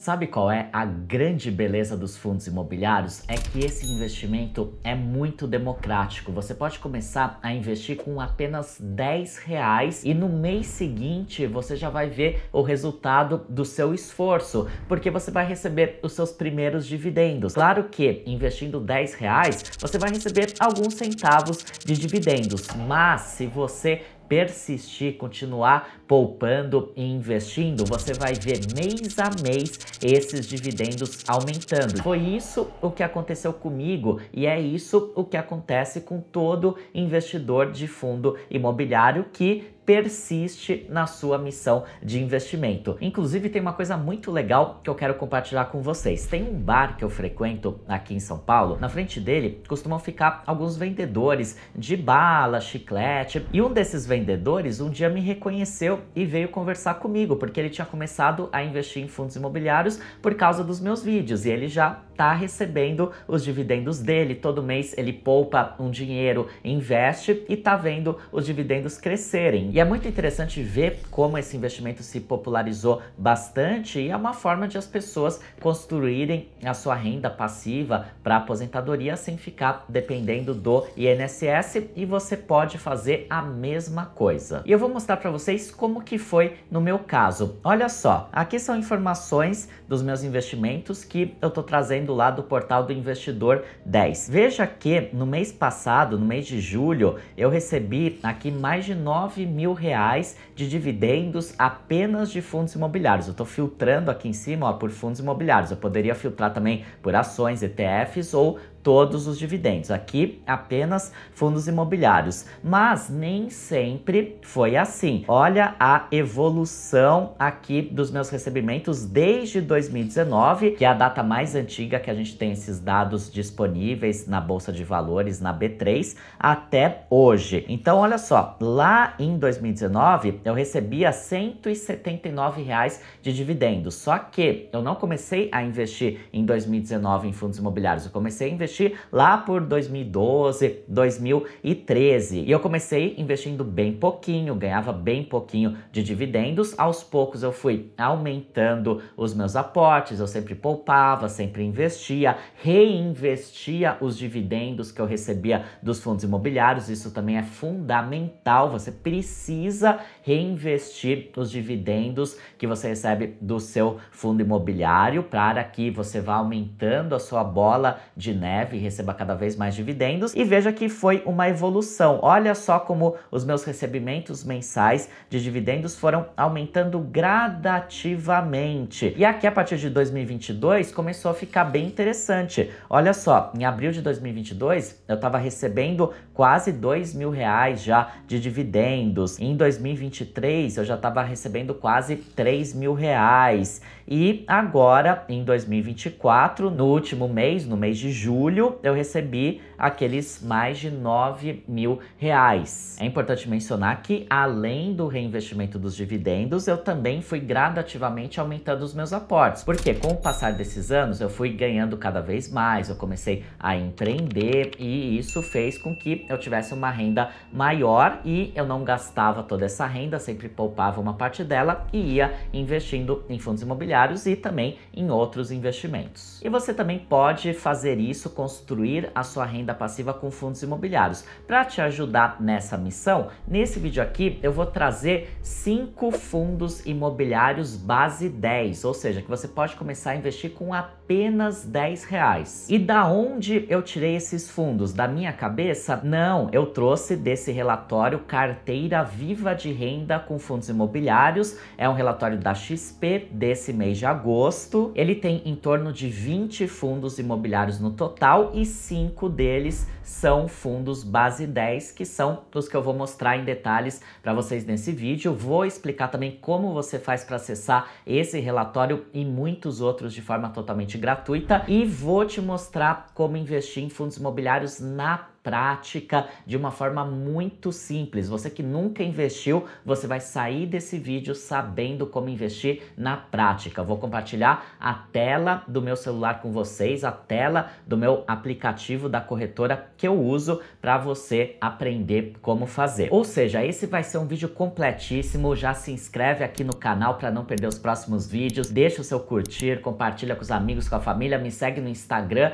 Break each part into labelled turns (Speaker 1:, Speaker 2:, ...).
Speaker 1: Sabe qual é a grande beleza dos fundos imobiliários? É que esse investimento é muito democrático. Você pode começar a investir com apenas 10 reais e no mês seguinte você já vai ver o resultado do seu esforço, porque você vai receber os seus primeiros dividendos. Claro que investindo 10 reais você vai receber alguns centavos de dividendos, mas se você persistir, continuar poupando e investindo, você vai ver mês a mês esses dividendos aumentando. Foi isso o que aconteceu comigo e é isso o que acontece com todo investidor de fundo imobiliário que persiste na sua missão de investimento. Inclusive, tem uma coisa muito legal que eu quero compartilhar com vocês. Tem um bar que eu frequento aqui em São Paulo, na frente dele costumam ficar alguns vendedores de bala, chiclete, e um desses vendedores um dia me reconheceu e veio conversar comigo, porque ele tinha começado a investir em fundos imobiliários por causa dos meus vídeos e ele já tá recebendo os dividendos dele. Todo mês ele poupa um dinheiro, investe e tá vendo os dividendos crescerem. E é muito interessante ver como esse investimento se popularizou bastante e é uma forma de as pessoas construírem a sua renda passiva para aposentadoria sem ficar dependendo do INSS e você pode fazer a mesma coisa. E eu vou mostrar para vocês como que foi no meu caso. Olha só, aqui são informações dos meus investimentos que eu tô trazendo lá do portal do Investidor 10. Veja que no mês passado, no mês de julho, eu recebi aqui mais de 9 mil mil reais de dividendos apenas de fundos imobiliários. Eu estou filtrando aqui em cima ó, por fundos imobiliários. Eu poderia filtrar também por ações, ETFs ou todos os dividendos. Aqui apenas fundos imobiliários, mas nem sempre foi assim. Olha a evolução aqui dos meus recebimentos desde 2019, que é a data mais antiga que a gente tem esses dados disponíveis na bolsa de valores, na B3, até hoje. Então, olha só, lá em 2019 eu recebia 179 reais de dividendos, só que eu não comecei a investir em 2019 em fundos imobiliários, eu comecei a investir investir lá por 2012, 2013. E eu comecei investindo bem pouquinho, ganhava bem pouquinho de dividendos. Aos poucos eu fui aumentando os meus aportes, eu sempre poupava, sempre investia, reinvestia os dividendos que eu recebia dos fundos imobiliários. Isso também é fundamental, você precisa reinvestir os dividendos que você recebe do seu fundo imobiliário para que você vá aumentando a sua bola de neve neve receba cada vez mais dividendos. E veja que foi uma evolução. Olha só como os meus recebimentos mensais de dividendos foram aumentando gradativamente. E aqui a partir de 2022 começou a ficar bem interessante. Olha só, em abril de 2022 eu estava recebendo quase dois mil reais já de dividendos. Em 2023 eu já estava recebendo quase três mil reais. E agora, em 2024, no último mês, no mês de julho, julho eu recebi aqueles mais de 9 mil reais. É importante mencionar que, além do reinvestimento dos dividendos, eu também fui gradativamente aumentando os meus aportes, porque com o passar desses anos eu fui ganhando cada vez mais, eu comecei a empreender e isso fez com que eu tivesse uma renda maior e eu não gastava toda essa renda, sempre poupava uma parte dela e ia investindo em fundos imobiliários e também em outros investimentos. E você também pode fazer isso construir a sua renda passiva com fundos imobiliários. Para te ajudar nessa missão, nesse vídeo aqui eu vou trazer cinco fundos imobiliários base 10, ou seja, que você pode começar a investir com apenas 10 reais. E da onde eu tirei esses fundos? Da minha cabeça? Não, eu trouxe desse relatório Carteira Viva de Renda com Fundos Imobiliários, é um relatório da XP desse mês de agosto. Ele tem em torno de 20 fundos imobiliários no total e cinco deles são fundos base 10, que são os que eu vou mostrar em detalhes para vocês nesse vídeo. Vou explicar também como você faz para acessar esse relatório e muitos outros de forma totalmente gratuita e vou te mostrar como investir em fundos imobiliários na prática de uma forma muito simples. Você que nunca investiu, você vai sair desse vídeo sabendo como investir na prática. Vou compartilhar a tela do meu celular com vocês, a tela do meu aplicativo da corretora que eu uso para você aprender como fazer. Ou seja, esse vai ser um vídeo completíssimo. Já se inscreve aqui no canal para não perder os próximos vídeos. Deixa o seu curtir, compartilha com os amigos, com a família, me segue no Instagram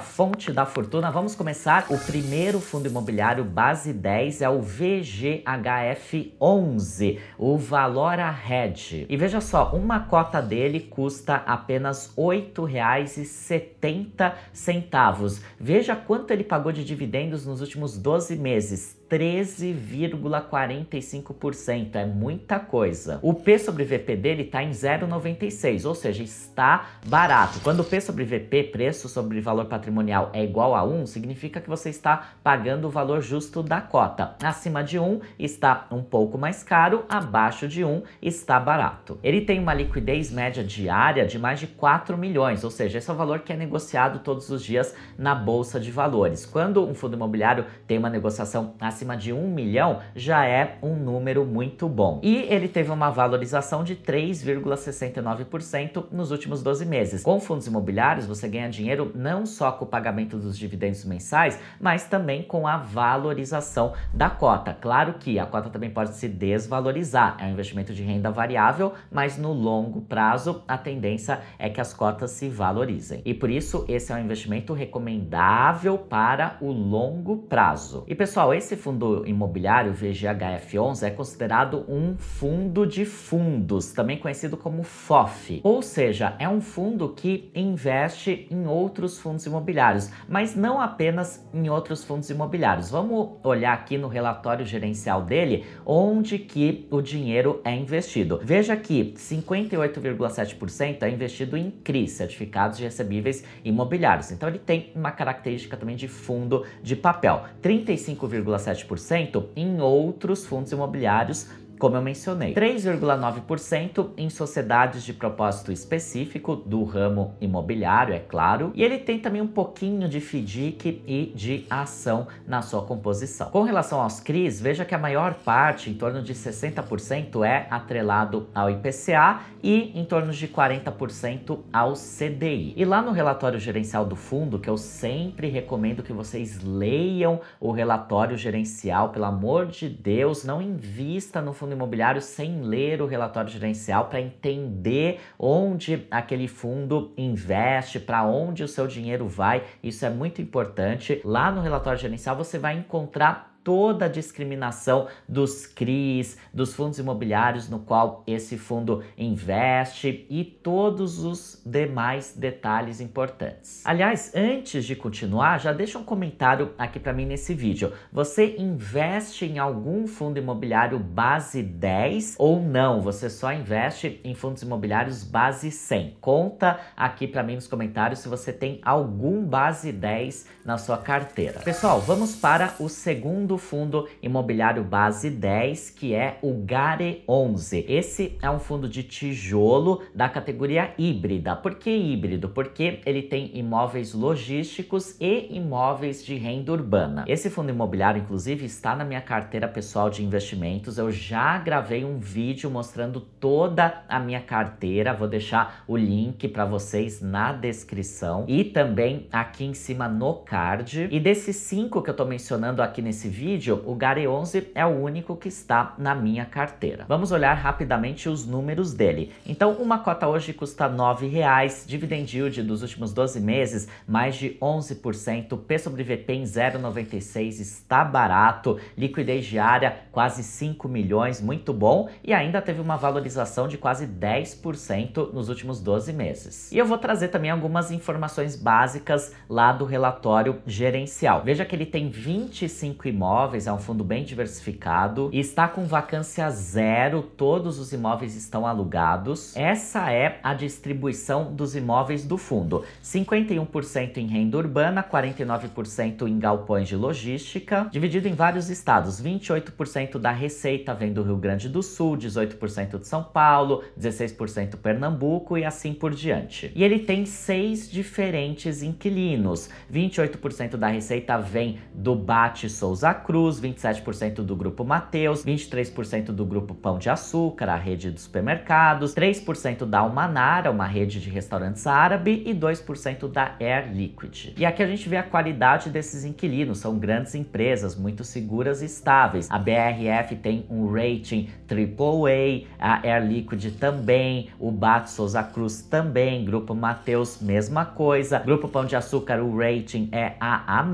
Speaker 1: @fonte da fortuna. Vamos começar o primeiro primeiro fundo imobiliário base 10 é o VGHF11, o Valora Red. E veja só, uma cota dele custa apenas R$ 8,70. Veja quanto ele pagou de dividendos nos últimos 12 meses, 13,45%. É muita coisa. O P sobre VP dele está em 0,96, ou seja, está barato. Quando o P sobre VP, preço sobre valor patrimonial, é igual a 1, significa que você está pagando o valor justo da cota. Acima de 1 está um pouco mais caro, abaixo de 1 está barato. Ele tem uma liquidez média diária de mais de 4 milhões, ou seja, esse é o valor que é negociado todos os dias na bolsa de valores. Quando um fundo imobiliário tem uma negociação acima acima de um milhão já é um número muito bom. E ele teve uma valorização de 3,69% nos últimos 12 meses. Com fundos imobiliários, você ganha dinheiro não só com o pagamento dos dividendos mensais, mas também com a valorização da cota. Claro que a cota também pode se desvalorizar, é um investimento de renda variável, mas no longo prazo a tendência é que as cotas se valorizem. E por isso, esse é um investimento recomendável para o longo prazo. E pessoal, esse fundo fundo imobiliário, VGHF11, é considerado um fundo de fundos, também conhecido como FOF. Ou seja, é um fundo que investe em outros fundos imobiliários, mas não apenas em outros fundos imobiliários. Vamos olhar aqui no relatório gerencial dele onde que o dinheiro é investido. Veja que 58,7% é investido em CRI, certificados de recebíveis imobiliários. Então ele tem uma característica também de fundo de papel. 35,7 7% em outros fundos imobiliários como eu mencionei, 3,9% em sociedades de propósito específico do ramo imobiliário, é claro, e ele tem também um pouquinho de FDIC e de ação na sua composição. Com relação aos CRIs, veja que a maior parte, em torno de 60%, é atrelado ao IPCA e em torno de 40% ao CDI. E lá no relatório gerencial do fundo, que eu sempre recomendo que vocês leiam o relatório gerencial, pelo amor de Deus, não invista no fundo fundo imobiliário sem ler o relatório gerencial para entender onde aquele fundo investe, para onde o seu dinheiro vai. Isso é muito importante. Lá no relatório gerencial você vai encontrar toda a discriminação dos CRIs, dos fundos imobiliários no qual esse fundo investe e todos os demais detalhes importantes. Aliás, antes de continuar, já deixa um comentário aqui para mim nesse vídeo. Você investe em algum fundo imobiliário base 10 ou não? Você só investe em fundos imobiliários base 100? Conta aqui para mim nos comentários se você tem algum base 10 na sua carteira. Pessoal, vamos para o segundo segundo fundo imobiliário base 10, que é o GARE 11. Esse é um fundo de tijolo da categoria híbrida. Por que híbrido? Porque ele tem imóveis logísticos e imóveis de renda urbana. Esse fundo imobiliário, inclusive, está na minha carteira pessoal de investimentos. Eu já gravei um vídeo mostrando toda a minha carteira. Vou deixar o link para vocês na descrição e também aqui em cima no card. E desses cinco que eu estou mencionando aqui nesse vídeo, vídeo, o Gary 11 é o único que está na minha carteira. Vamos olhar rapidamente os números dele. Então, uma cota hoje custa R$ 9,00, dividend yield dos últimos 12 meses, mais de 11%, P sobre VP em 0,96 está barato, liquidez diária quase 5 milhões, muito bom, e ainda teve uma valorização de quase 10% nos últimos 12 meses. E eu vou trazer também algumas informações básicas lá do relatório gerencial. Veja que ele tem 25 imóveis imóveis, é um fundo bem diversificado e está com vacância zero, todos os imóveis estão alugados. Essa é a distribuição dos imóveis do fundo: 51% em renda urbana, 49% em galpões de logística, dividido em vários estados: 28% da receita vem do Rio Grande do Sul, 18% de São Paulo, 16% Pernambuco e assim por diante. E ele tem seis diferentes inquilinos: 28% da receita vem do Bate Souza Cruz, 27% do grupo Mateus, 23% do grupo Pão de Açúcar, a rede de supermercados, 3% da Almanara, uma rede de restaurantes árabe, e 2% da Air Liquid. E aqui a gente vê a qualidade desses inquilinos, são grandes empresas, muito seguras e estáveis. A BRF tem um rating AAA, a Air Liquid também, o Bato Souza Cruz também, Grupo Mateus, mesma coisa, Grupo Pão de Açúcar, o rating é AA+,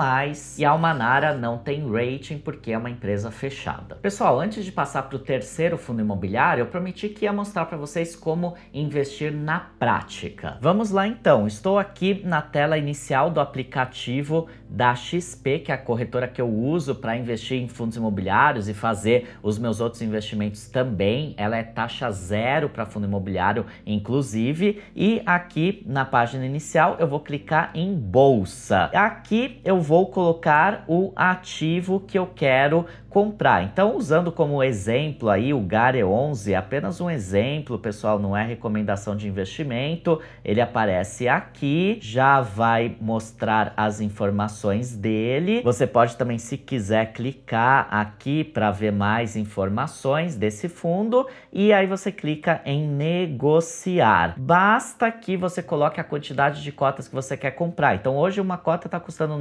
Speaker 1: e a Almanara não tem rating rating porque é uma empresa fechada. Pessoal, antes de passar para o terceiro fundo imobiliário, eu prometi que ia mostrar para vocês como investir na prática. Vamos lá então. Estou aqui na tela inicial do aplicativo da XP, que é a corretora que eu uso para investir em fundos imobiliários e fazer os meus outros investimentos também. Ela é taxa zero para fundo imobiliário, inclusive. E aqui na página inicial eu vou clicar em bolsa. Aqui eu vou colocar o ativo que eu quero comprar. Então, usando como exemplo aí o GARE 11, apenas um exemplo, pessoal, não é recomendação de investimento. Ele aparece aqui, já vai mostrar as informações dele. Você pode também, se quiser, clicar aqui para ver mais informações desse fundo e aí você clica em negociar. Basta que você coloque a quantidade de cotas que você quer comprar. Então, hoje uma cota está custando R$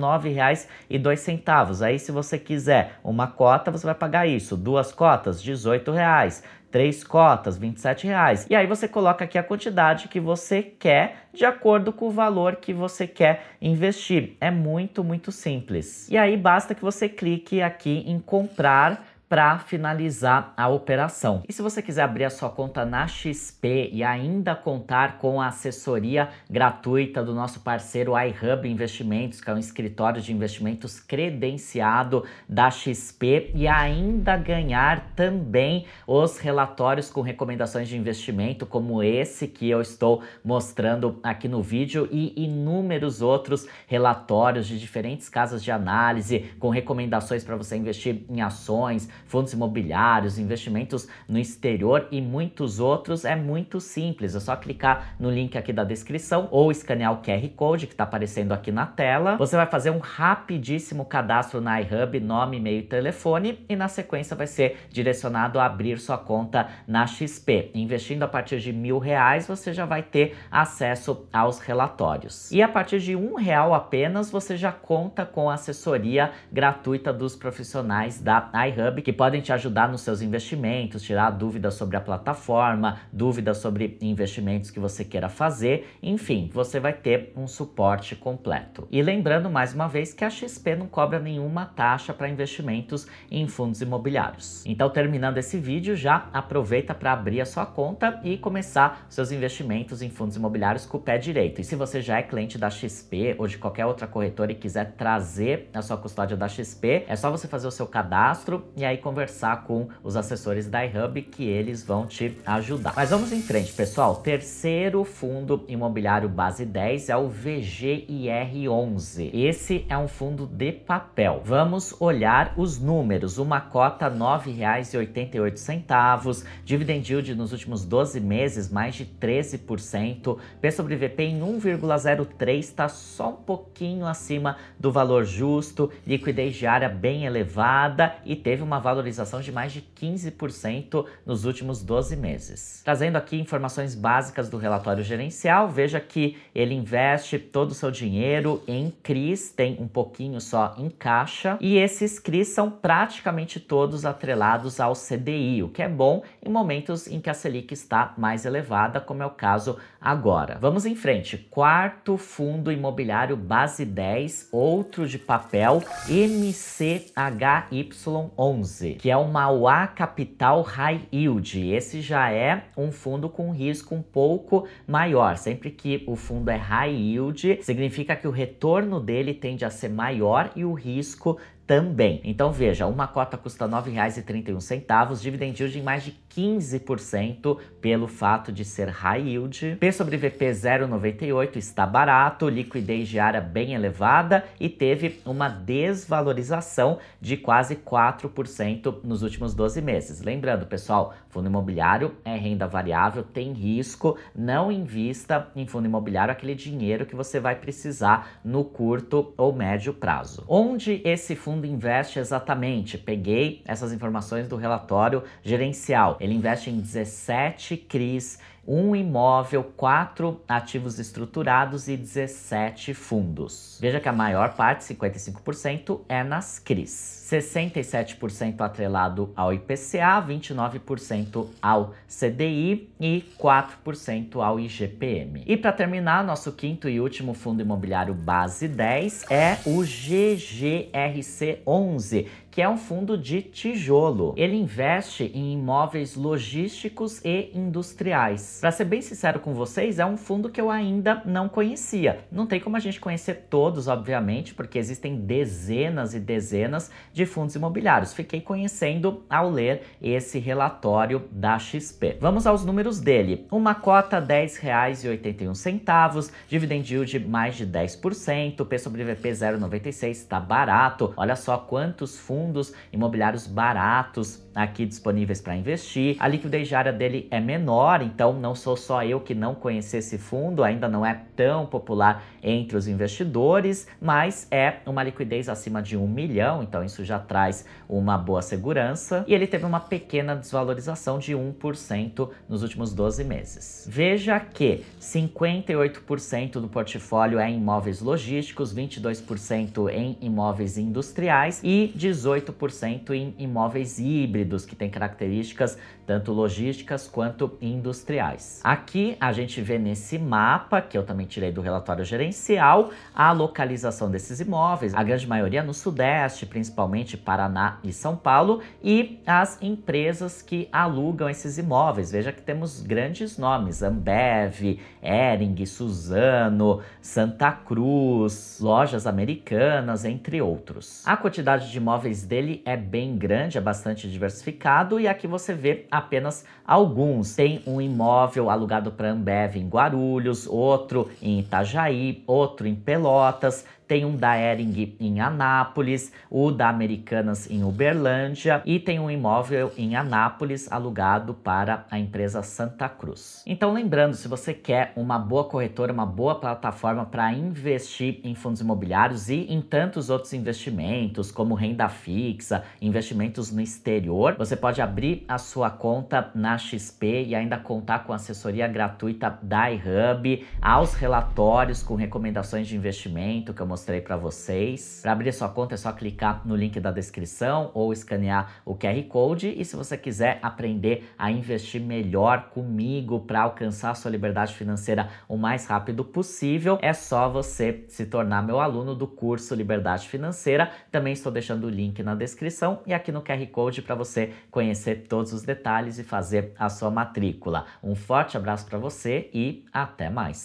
Speaker 1: 9,02. Aí, se você quiser quiser uma cota, você vai pagar isso. Duas cotas, 18 reais três cotas, 27 reais. E aí você coloca aqui a quantidade que você quer de acordo com o valor que você quer investir. É muito, muito simples. E aí basta que você clique aqui em comprar para finalizar a operação. E se você quiser abrir a sua conta na XP e ainda contar com a assessoria gratuita do nosso parceiro iHub Investimentos, que é um escritório de investimentos credenciado da XP, e ainda ganhar também os relatórios com recomendações de investimento, como esse que eu estou mostrando aqui no vídeo, e inúmeros outros relatórios de diferentes casas de análise com recomendações para você investir em ações, fundos imobiliários, investimentos no exterior e muitos outros, é muito simples. É só clicar no link aqui da descrição ou escanear o QR Code que está aparecendo aqui na tela. Você vai fazer um rapidíssimo cadastro na iHub, nome, e-mail e telefone, e na sequência vai ser direcionado a abrir sua conta na XP. Investindo a partir de mil reais, você já vai ter acesso aos relatórios. E a partir de um real apenas, você já conta com a assessoria gratuita dos profissionais da iHub que podem te ajudar nos seus investimentos, tirar dúvidas sobre a plataforma, dúvidas sobre investimentos que você queira fazer, enfim, você vai ter um suporte completo. E lembrando mais uma vez que a XP não cobra nenhuma taxa para investimentos em fundos imobiliários. Então, terminando esse vídeo, já aproveita para abrir a sua conta e começar seus investimentos em fundos imobiliários com o pé direito. E se você já é cliente da XP ou de qualquer outra corretora e quiser trazer a sua custódia da XP, é só você fazer o seu cadastro e aí aí conversar com os assessores da iHub que eles vão te ajudar. Mas vamos em frente, pessoal. Terceiro fundo imobiliário base 10 é o VGIR11. Esse é um fundo de papel. Vamos olhar os números. Uma cota R$ 9,88, dividend yield nos últimos 12 meses mais de 13%, P sobre VP em 1,03 está só um pouquinho acima do valor justo, liquidez diária bem elevada e teve uma valorização de mais de 15% nos últimos 12 meses. Trazendo aqui informações básicas do relatório gerencial, veja que ele investe todo o seu dinheiro em CRIs, tem um pouquinho só em caixa, e esses CRIs são praticamente todos atrelados ao CDI, o que é bom em momentos em que a Selic está mais elevada, como é o caso agora. Vamos em frente. Quarto fundo imobiliário base 10, outro de papel, MCHY11. 11, que é o Mauá Capital High Yield. Esse já é um fundo com risco um pouco maior. Sempre que o fundo é high yield, significa que o retorno dele tende a ser maior e o risco também. Então veja, uma cota custa R$ 9,31, dividend yield em mais de 15% pelo fato de ser high yield. P sobre VP 0,98 está barato, liquidez diária bem elevada e teve uma desvalorização de quase 4% nos últimos 12 meses. Lembrando, pessoal, fundo imobiliário é renda variável, tem risco, não invista em fundo imobiliário aquele dinheiro que você vai precisar no curto ou médio prazo. Onde esse fundo fundo investe exatamente? Peguei essas informações do relatório gerencial. Ele investe em 17 CRIs um imóvel, quatro ativos estruturados e 17 fundos. Veja que a maior parte, 55%, é nas CRIs. 67% atrelado ao IPCA, 29% ao CDI e 4% ao IGPM. E para terminar, nosso quinto e último fundo imobiliário base 10 é o GGRC11, que é um fundo de tijolo. Ele investe em imóveis logísticos e industriais. Para ser bem sincero com vocês, é um fundo que eu ainda não conhecia. Não tem como a gente conhecer todos, obviamente, porque existem dezenas e dezenas de fundos imobiliários. Fiquei conhecendo ao ler esse relatório da XP. Vamos aos números dele. Uma cota R$10,81, dividend yield mais de 10%, P sobre VP 0,96 está barato. Olha só quantos fundos fundos imobiliários baratos aqui disponíveis para investir. A liquidez diária dele é menor, então não sou só eu que não conheci esse fundo, ainda não é tão popular entre os investidores, mas é uma liquidez acima de um milhão, então isso já traz uma boa segurança. E ele teve uma pequena desvalorização de 1% nos últimos 12 meses. Veja que 58% do portfólio é em imóveis logísticos, 22% em imóveis industriais e 18 18% em imóveis híbridos, que têm características tanto logísticas quanto industriais. Aqui a gente vê nesse mapa, que eu também tirei do relatório gerencial, a localização desses imóveis, a grande maioria no Sudeste, principalmente Paraná e São Paulo, e as empresas que alugam esses imóveis. Veja que temos grandes nomes: Ambev, Ering, Suzano, Santa Cruz, lojas americanas, entre outros. A quantidade de imóveis dele é bem grande, é bastante diversificado e aqui você vê apenas alguns. Tem um imóvel alugado para Ambev em Guarulhos, outro em Itajaí, outro em Pelotas, tem um da Ering em Anápolis, o da Americanas em Uberlândia e tem um imóvel em Anápolis alugado para a empresa Santa Cruz. Então, lembrando, se você quer uma boa corretora, uma boa plataforma para investir em fundos imobiliários e em tantos outros investimentos, como renda fixa, investimentos no exterior, você pode abrir a sua conta na XP e ainda contar com assessoria gratuita da iHub, aos relatórios com recomendações de investimento que eu mostrei para vocês. Para abrir sua conta é só clicar no link da descrição ou escanear o QR Code e se você quiser aprender a investir melhor comigo para alcançar sua liberdade financeira o mais rápido possível, é só você se tornar meu aluno do curso Liberdade Financeira. Também estou deixando o link na descrição e aqui no QR Code para você conhecer todos os detalhes e fazer a sua matrícula. Um forte abraço para você e até mais.